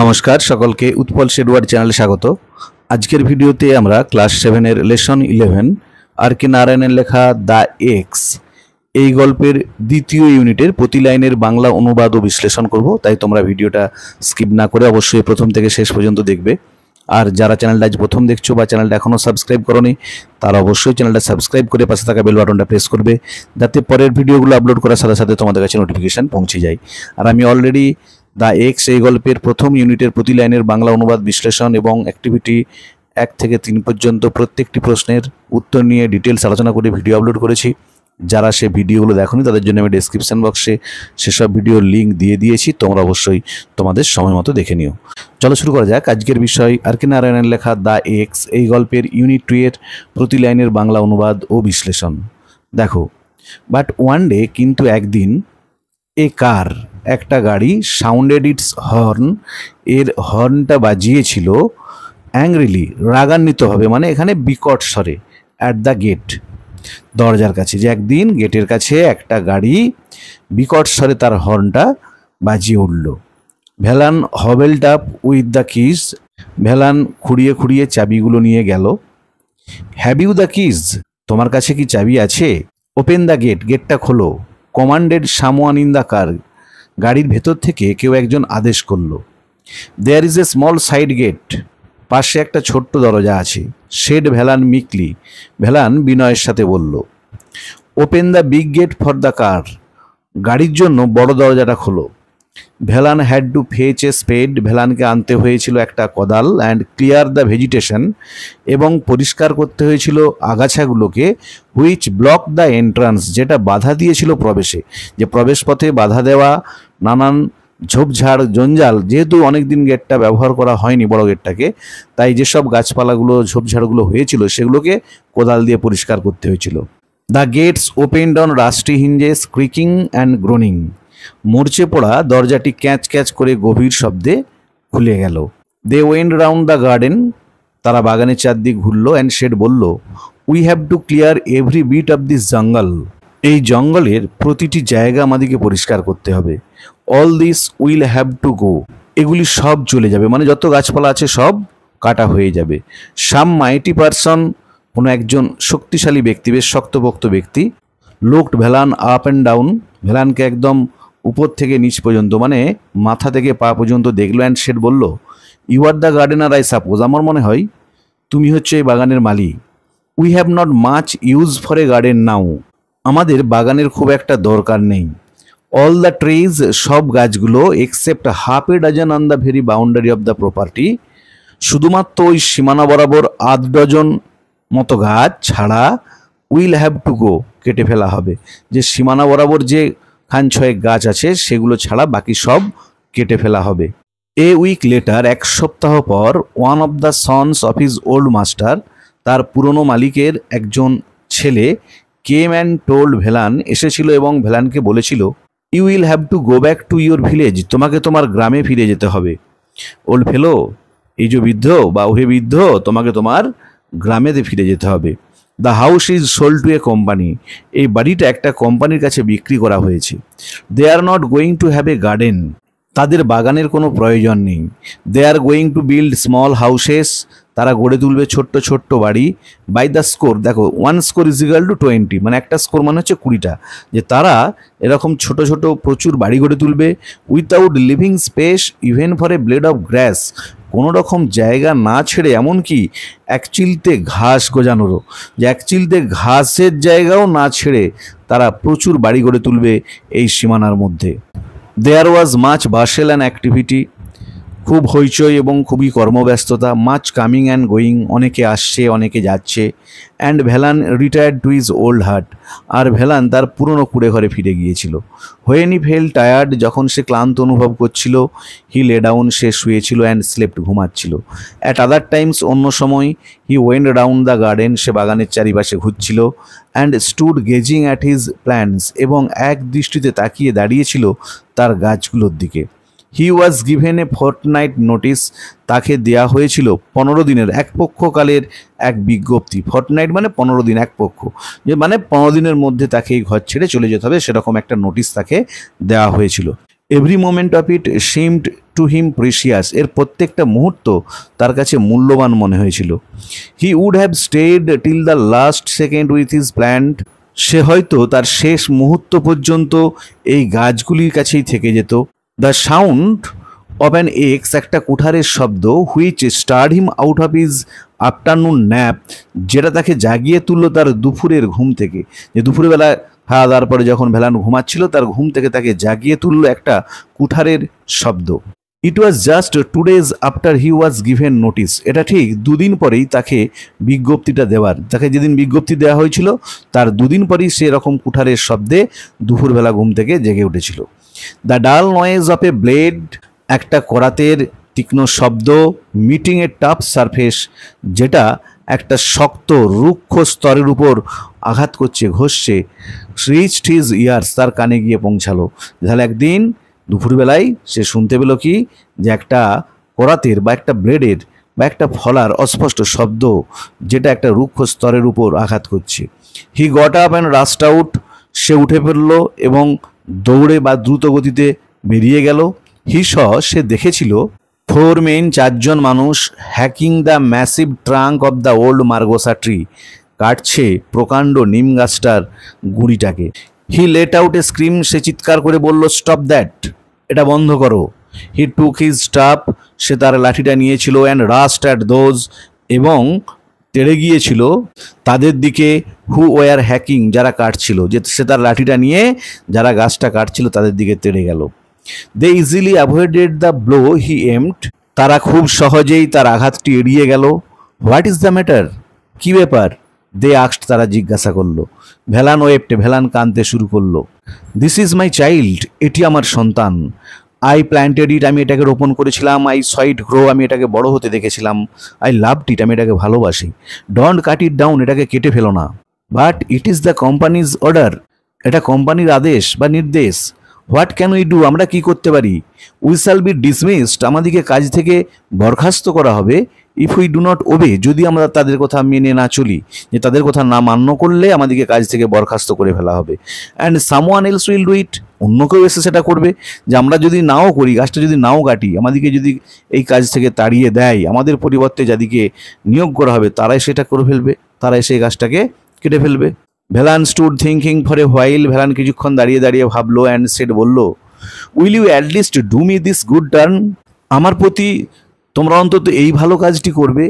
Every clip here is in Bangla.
নমস্কার সকলকে উৎপল শেডওয়ার চ্যানেলে স্বাগত আজকের ভিডিওতে আমরা ক্লাস সেভেনের লেসন ইলেভেন আর কে নারায়ণের লেখা দ্য এক্স এই গল্পের দ্বিতীয় ইউনিটের প্রতি লাইনের বাংলা অনুবাদ ও বিশ্লেষণ করব তাই তোমরা ভিডিওটা স্কিপ না করে অবশ্যই প্রথম থেকে শেষ পর্যন্ত দেখবে আর যারা চ্যানেলটা আজ প্রথম দেখছো বা চ্যানেলটা এখনও সাবস্ক্রাইব করোনি তারা অবশ্যই চ্যানেলটা সাবস্ক্রাইব করে পাশে থাকা বেল বাটনটা প্রেস করবে যাতে পরের ভিডিওগুলো আপলোড করার সাথে সাথে তোমাদের কাছে নোটিফিকেশান পৌঁছে যায় আর আমি অলরেডি দ্য এক্স এই গল্পের প্রথম ইউনিটের প্রতি লাইনের বাংলা অনুবাদ বিশ্লেষণ এবং অ্যাক্টিভিটি এক থেকে তিন পর্যন্ত প্রত্যেকটি প্রশ্নের উত্তর নিয়ে ডিটেলস আলোচনা করে ভিডিও আপলোড করেছি যারা সে ভিডিওগুলো দেখনি তাদের জন্য আমি ডেসক্রিপশান বক্সে সেসব ভিডিওর লিঙ্ক দিয়ে দিয়েছি তোমরা অবশ্যই তোমাদের সময় মতো দেখে নিও চলো শুরু করা যাক আজকের বিষয় আর কে নারায়ণের লেখা দ্য এক্স এই গল্পের ইউনিট টু এর প্রতি লাইনের বাংলা অনুবাদ ও বিশ্লেষণ দেখো বাট ওয়ান ডে কিন্তু একদিন এ কার একটা গাড়ি সাউন্ডেড ইটস হর্ন এর হর্নটা বাজিয়েছিল অ্যাংরিলি রাগান্বিতভাবে মানে এখানে বিকট স্বরে অ্যাট দ্য গেট দরজার কাছে যে একদিন গেটের কাছে একটা গাড়ি বিকট স্বরে তার হর্নটা বাজিয়ে উঠল Velan hobbled up with the keys Velan খুঁড়িয়ে খুঁড়িয়ে চাবিগুলো নিয়ে গেল হ্যাভ ইউ দ্য কিস তোমার কাছে কি চাবি আছে ওপেন দ্য গেট গেটটা খোলো commanded someone in the car গাড়ির ভেতর থেকে কেউ একজন আদেশ করল there is a small side gate পাশে একটা ছোট্ট দরজা আছে শেড ভেলান মিকলি ভেলান বিনয়ের সাথে বলল open the big gate for the car গাড়ির জন্য বড় দরজাটা খোলো Velan had to fetch a spade ভেলানকে আনতে হয়েছিল একটা কদাল অ্যান্ড ক্লিয়ার দ্য ভেজিটেশন এবং পরিষ্কার করতে হয়েছিল আগাছাগুলোকে হুইচ ব্লক দ্য এন্ট্রান্স যেটা বাধা দিয়েছিল প্রবেশে যে প্রবেশ পথে বাধা দেওয়া নানান ঝোপঝাড় জঞ্জাল যেহেতু অনেক দিন গেটটা ব্যবহার করা হয়নি বড় গেটটাকে তাই যেসব গাছপালাগুলো ঝোপঝাড়গুলো হয়েছিল সেগুলোকে কোদাল দিয়ে পরিষ্কার করতে হয়েছিল the gates opened on rusty hinges creaking and groaning মরচে পড়া দরজাটি ক্যাঁচ ক্যাঁচ করে গভীর শব্দে খুলে গেল they went round the garden তারা বাগানের চারদিক ঘুরল অ্যান্ড শেড বলল we have to clear every bit of this jungle এই জঙ্গলের প্রতিটি জায়গা আমাদেরকে পরিষ্কার করতে হবে all this will have to go এগুলি সব চলে যাবে মানে যত গাছপালা আছে সব কাটা হয়ে যাবে সাম মাইটি পারসন কোনো একজন শক্তিশালী ব্যক্তি বেশ শক্তপোক্ত ব্যক্তি looked Velan up and down ভ্যালানকে একদম উপর থেকে নিচ পর্যন্ত মানে মাথা থেকে পা পর্যন্ত দেখলো অ্যান্ড শেড বলল you are the gardener I suppose আমার মনে হয় তুমি হচ্ছে এই বাগানের মালি we have not much use for a garden now আমাদের বাগানের খুব একটা দরকার নেই অল দ্য ট্রিজ সব গাছগুলো except half a dozen on the very boundary of the property শুধুমাত্র ওই সীমানা বরাবর আধ ডজন মতো গাছ ছাড়া উইল হ্যাভ টু গো কেটে ফেলা হবে যে সীমানা বরাবর যে খান ছয়েক গাছ আছে সেগুলো ছাড়া বাকি সব কেটে ফেলা হবে এ উইক লেটার এক সপ্তাহ পর one of the sons of his old master তার পুরনো মালিকের একজন ছেলে কেম অ্যান্ড টোল্ড ভেলান এসেছিল এবং ভেলানকে বলেছিল you will have to go back to your village তোমাকে তোমার গ্রামে ফিরে যেতে হবে ওল্ড ফেলো এই যে বৃদ্ধ বা ওহে বৃদ্ধ তোমাকে তোমার গ্রামেতে ফিরে যেতে হবে the house is sold to a company এই বাড়িটা একটা কোম্পানির কাছে বিক্রি করা হয়েছে they are not going to have a garden তাদের বাগানের কোনো প্রয়োজন নেই they are going to build small houses তারা গড়ে তুলবে ছোট্ট ছোট্ট বাড়ি বাই দ্য স্কোর দেখো one score is equal to twenty মানে একটা স্কোর মানে হচ্ছে কুড়িটা যে তারা এরকম ছোট ছোট প্রচুর বাড়ি গড়ে তুলবে without living space even for a blade of grass কোনো রকম জায়গা না ছেড়ে এমনকি এক চিলতে ঘাস গজানোরও যে এক চিলতে ঘাসের জায়গাও না ছেড়ে তারা প্রচুর বাড়ি গড়ে তুলবে এই সীমানার মধ্যে there was much bustle and activity খুব হইচই এবং খুবই কর্মব্যস্ততা মাচ কামিং অ্যান্ড গোয়িং অনেকে আসছে অনেকে যাচ্ছে and Velan retired to his old hut আর ভেলান তার পুরনো কুড়ে ঘরে ফিরে গিয়েছিল হোয়েনি ফেল টায়ার্ড যখন সে ক্লান্ত অনুভব করছিল হি লে ডাউন সে শুয়েছিল অ্যান্ড স্লেপ্ট ঘুমাচ্ছিল অ্যাট আদার টাইমস অন্য সময় he went down the garden সে বাগানের চারিপাশে ঘুরছিল and stood gazing at his plants এবং এক দৃষ্টিতে তাকিয়ে দাঁড়িয়েছিল তার গাছগুলোর দিকে he was given a night notice তাকে দেয়া হয়েছিল পনেরো দিনের এক পক্ষকালের এক বিজ্ঞপ্তি নাইট মানে পনেরো দিন এক পক্ষ যে মানে পনেরো দিনের মধ্যে তাকে এই ঘর ছেড়ে চলে যেতে হবে সেরকম একটা নোটিশ তাকে দেওয়া হয়েছিল every moment of it seemed to him precious এর প্রত্যেকটা মুহূর্ত তার কাছে মূল্যবান মনে হয়েছিল he would have stayed till the last second with his plant সে হয়তো তার শেষ মুহূর্ত পর্যন্ত এই গাছগুলির কাছেই থেকে যেত the sound of an axe একটা কুঠারের শব্দ which startled him out of his afternoon nap যেটা তাকে জাগিয়ে তুলল তার দুপুরের ঘুম থেকে যে দুপুরবেলা খাওয়া দাওয়ার পরে যখন ভেলান ঘুমাচ্ছিল তার ঘুম থেকে তাকে জাগিয়ে তুলল একটা কুঠারের শব্দ it was just two days after he was given notice এটা ঠিক দুদিন পরেই তাকে বিজ্ঞপ্তিটা দেওয়ার তাকে যেদিন বিজ্ঞপ্তি দেওয়া হয়েছিল তার দুদিন পরেই সেরকম কুঠারের শব্দে দুপুরবেলা ঘুম থেকে জেগে উঠেছিল দ্য ডাল নয়েজ অফ এ ব্লেড একটা করাতের তীক্ষ্ণ শব্দ মিটিংয়ের টাফ সারফেস যেটা একটা শক্ত রুক্ষ স্তরের উপর আঘাত করছে ঘষছে রিচ হিজ ইয়ার্স তার কানে গিয়ে পৌঁছালো তাহলে একদিন দুপুরবেলায় সে শুনতে পেল কি যে একটা করাতের বা একটা ব্লেডের বা একটা ফলার অস্পষ্ট শব্দ যেটা একটা রুক্ষ স্তরের উপর আঘাত করছে he got up and rushed out সে উঠে ফেললো এবং দৌড়ে বা দ্রুত গতিতে বেরিয়ে গেল হিস সে দেখেছিল ফোর মেন চারজন মানুষ hacking the massive trunk of the old margosa tree কাটছে প্রকাণ্ড নিম গাছটার গুঁড়িটাকে he let out a scream সে চিৎকার করে বলল স্টপ দ্যাট এটা বন্ধ করো হি টুক হিজ স্টাফ সে তার লাঠিটা নিয়েছিল অ্যান্ড রাস্ট অ্যাট দোজ এবং তেড়ে গিয়েছিল তাদের দিকে হু ওয়ার হ্যাকিং যারা কাটছিল যে সে তার লাঠিটা নিয়ে যারা গাছটা কাটছিল তাদের দিকে তেড়ে গেল they easily avoided the blow he aimed তারা খুব সহজেই তার আঘাতটি এড়িয়ে গেল হোয়াট ইজ দ্য ম্যাটার কী ব্যাপার দে আক্সড তারা জিজ্ঞাসা করলো ভেলান ওয়েপটে ভেলান কানতে শুরু করলো দিস ইজ মাই চাইল্ড এটি আমার সন্তান আই প্ল্যান্টেড ইট আমি এটাকে রোপণ করেছিলাম আই সয়েড গ্রো আমি এটাকে বড় হতে দেখেছিলাম আই লাভ ইট আমি এটাকে ভালোবাসি ডন্ট কাট ইট ডাউন এটাকে কেটে ফেলো না but it is the company's order এটা কোম্পানির আদেশ বা নির্দেশ হোয়াট ক্যান উই ডু আমরা কি করতে পারি উই শ্যাল বি ডিসমিসড আমাদেরকে কাজ থেকে বরখাস্ত করা হবে if we do not obey যদি আমরা তাদের কথা মেনে না চলি যে তাদের কথা না মান্য করলে আমাদেরকে কাজ থেকে বরখাস্ত করে ফেলা হবে and someone else will do it অন্য কেউ এসে সেটা করবে যে আমরা যদি নাও করি গাছটা যদি নাও কাটি আমাদেরকে যদি এই কাজ থেকে তাড়িয়ে দেয় আমাদের পরিবর্তে যাদেরকে নিয়োগ করা হবে তারাই সেটা করে ফেলবে তারাই সেই গাছটাকে কেটে ফেলবে Valan stood thinking for a while Valan কিছুক্ষণ দাঁড়িয়ে দাঁড়িয়ে ভাবলো অ্যান্ড সেট বলল will you at least do me this good turn আমার প্রতি তোমরা অন্তত এই ভালো কাজটি করবে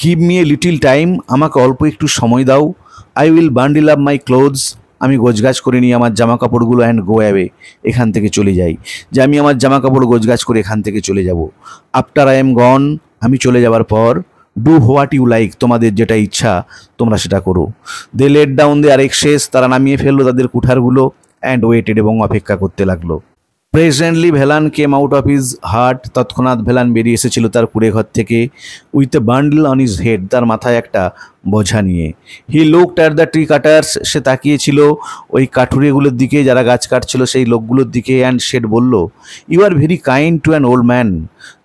give me a little time আমাকে অল্প একটু সময় দাও I will bundle up my clothes আমি গোজগাছ করে নিয়ে আমার জামা কাপড়গুলো অ্যান্ড গো অ্যাবে এখান থেকে চলে যাই যে আমি আমার জামা কাপড় গোজগাছ করে এখান থেকে চলে যাব আফটার আই এম গন আমি চলে যাওয়ার পর ডু হোয়াট ইউ লাইক তোমাদের যেটা ইচ্ছা তোমরা সেটা করো they let down their axes তারা নামিয়ে ফেললো তাদের কুঠারগুলো অ্যান্ড ওয়েটেড এবং অপেক্ষা করতে লাগলো presently Velan came out of his hut তৎক্ষণাৎ ভেলান বেরিয়ে এসেছিল তার কুড়ে ঘর থেকে with a bundle on his head তার মাথায় একটা বোঝা নিয়ে হি লোক টার দ্য ট্রি কাটার্স সে তাকিয়েছিল ওই কাঠুরিগুলোর দিকে যারা গাছ কাটছিল সেই লোকগুলোর দিকে অ্যান্ড শেড বলল you are very kind to an old man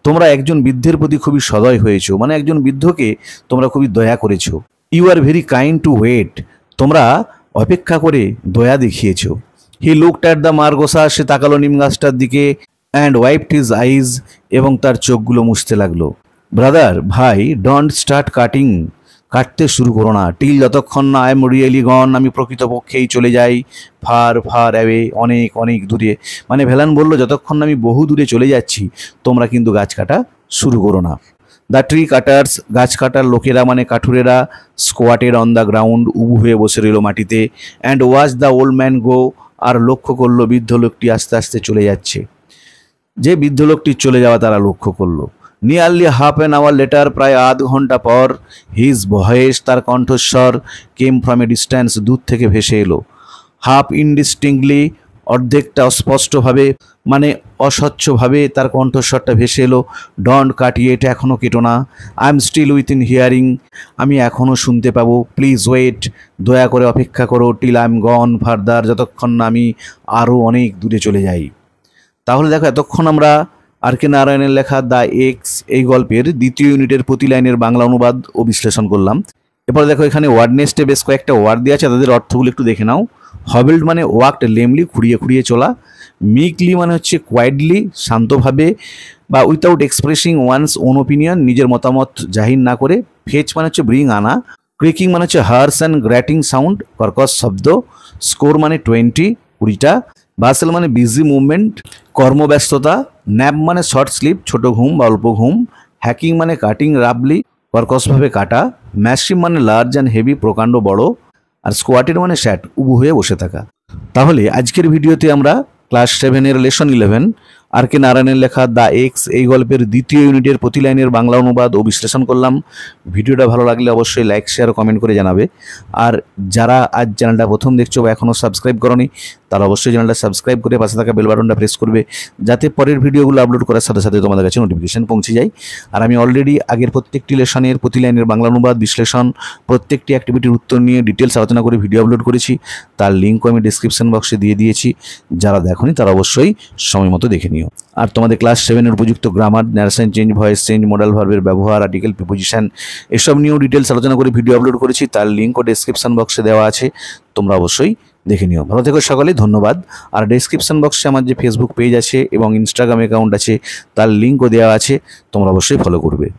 তোমরা একজন বৃদ্ধের প্রতি খুবই সদয় হয়েছো মানে একজন বৃদ্ধকে তোমরা খুবই দয়া করেছো you are very kind to wait তোমরা অপেক্ষা করে দয়া দেখিয়েছো he looked at the margosa সে তাকালো নিম গাছটার দিকে অ্যান্ড ওয়াইপড হিজ আইজ এবং তার চোখগুলো মুছতে লাগলো ব্রাদার ভাই ডন্ট স্টার্ট কাটিং কাটতে শুরু করো না টিল যতক্ষণ না আই এম রিয়েলি গন আমি প্রকৃতপক্ষেই চলে যাই ফার ফার অ্যাওয়ে অনেক অনেক দূরে মানে ভেলান বলল যতক্ষণ না আমি বহু দূরে চলে যাচ্ছি তোমরা কিন্তু গাছ কাটা শুরু করো না দ্য ট্রি কাটার্স গাছ কাটার লোকেরা মানে কাঠুরেরা স্কোয়াটেড অন দ্য গ্রাউন্ড উবু হয়ে বসে রইল মাটিতে and watched the old man go আর লক্ষ্য করল বৃদ্ধ লোকটি আস্তে আস্তে চলে যাচ্ছে যে বৃদ্ধ লোকটি চলে যাওয়া তারা লক্ষ্য করলো nearly half an hour later প্রায় আধ ঘন্টা পর হিজ ভয়েস তার কণ্ঠস্বর কেম ফ্রম এ ডিস্ট্যান্স দূর থেকে ভেসে এলো হাফ ইনডিস্টিংলি অর্ধেকটা অস্পষ্টভাবে মানে অস্বচ্ছভাবে তার কণ্ঠস্বরটা ভেসে এলো ডন কাটিয়ে এটা এখনও কেটো না I am still within hearing আমি এখনও শুনতে পাবো প্লিজ ওয়েট দয়া করে অপেক্ষা করো till I am gone farther যতক্ষণ না আমি আরও অনেক দূরে চলে যাই তাহলে দেখো এতক্ষণ আমরা আর কে নারায়ণের লেখা দ্য এক্স এই গল্পের দ্বিতীয় ইউনিটের প্রতি লাইনের বাংলা অনুবাদ ও বিশ্লেষণ করলাম এরপরে দেখো এখানে নেস্টে বেশ কয়েকটা ওয়ার্ড দেওয়া আছে তাদের অর্থগুলো একটু দেখে নাও হবেল্ড মানে ওয়াক্ট লেমলি খুঁড়িয়ে খুঁড়িয়ে চলা মিকলি মানে হচ্ছে কোয়াইডলি শান্তভাবে বা without expressing one's own opinion নিজের মতামত জাহির না করে ফেচ মানে হচ্ছে ব্রিং আনা ক্রিকিং মানে হচ্ছে হার্স অ্যান্ড গ্র্যাটিং সাউন্ড কর্কস শব্দ স্কোর মানে টোয়েন্টি কুড়িটা বাসেল মানে বিজি মুভমেন্ট কর্মব্যস্ততা ন্যাপ মানে শর্ট স্লিপ ছোট ঘুম বা অল্প ঘুম হ্যাকিং মানে কাটিং রাবলি কর্কশভাবে কাটা ম্যাসিভ মানে লার্জ অ্যান্ড হেভি প্রকাণ্ড বড় আর স্কোয়াটের মানে স্যাট উবু হয়ে বসে থাকা তাহলে আজকের ভিডিওতে আমরা ক্লাস সেভেনের লেসন ইলেভেন আর কে নারায়ণের লেখা দ্য এক্স এই গল্পের দ্বিতীয় ইউনিটের প্রতি লাইনের বাংলা অনুবাদ ও বিশ্লেষণ করলাম ভিডিওটা ভালো লাগলে অবশ্যই লাইক শেয়ার কমেন্ট করে জানাবে আর যারা আজ চ্যানেলটা প্রথম দেখছো বা এখনও সাবস্ক্রাইব করনি তারা অবশ্যই চ্যানেলটা সাবস্ক্রাইব করে পাশে থাকা বেল বাটনটা প্রেস করবে যাতে পরের ভিডিওগুলো আপলোড করার সাথে সাথে তোমাদের কাছে নোটিফিকেশান পৌঁছে যায় আর আমি অলরেডি আগের প্রত্যেকটি লেশনের প্রতি লাইনের বাংলা অনুবাদ বিশ্লেষণ প্রত্যেকটি অ্যাক্টিভিটির উত্তর নিয়ে ডিটেলস আলোচনা করে ভিডিও আপলোড করেছি তার লিঙ্কও আমি ডিসক্রিপশন বক্সে দিয়ে দিয়েছি যারা দেখনি তারা অবশ্যই সময় মতো দেখে নিও প্রয়োজনীয় আর তোমাদের ক্লাস সেভেনের উপযুক্ত grammar narration change voice change modal ভার্বের ব্যবহার আর্টিকেল প্রিপোজিশন এসব নিয়েও ডিটেলস আলোচনা করে ভিডিও আপলোড করেছি তার লিঙ্কও ডেসক্রিপশন বক্সে দেওয়া আছে তোমরা অবশ্যই দেখে নিও ভালো থেকো সকলে ধন্যবাদ আর ডেসক্রিপশন বক্সে আমার যে ফেসবুক পেজ আছে এবং ইনস্টাগ্রাম অ্যাকাউন্ট আছে তার লিঙ্কও দেওয়া আছে তোমরা অবশ্যই ফলো করবে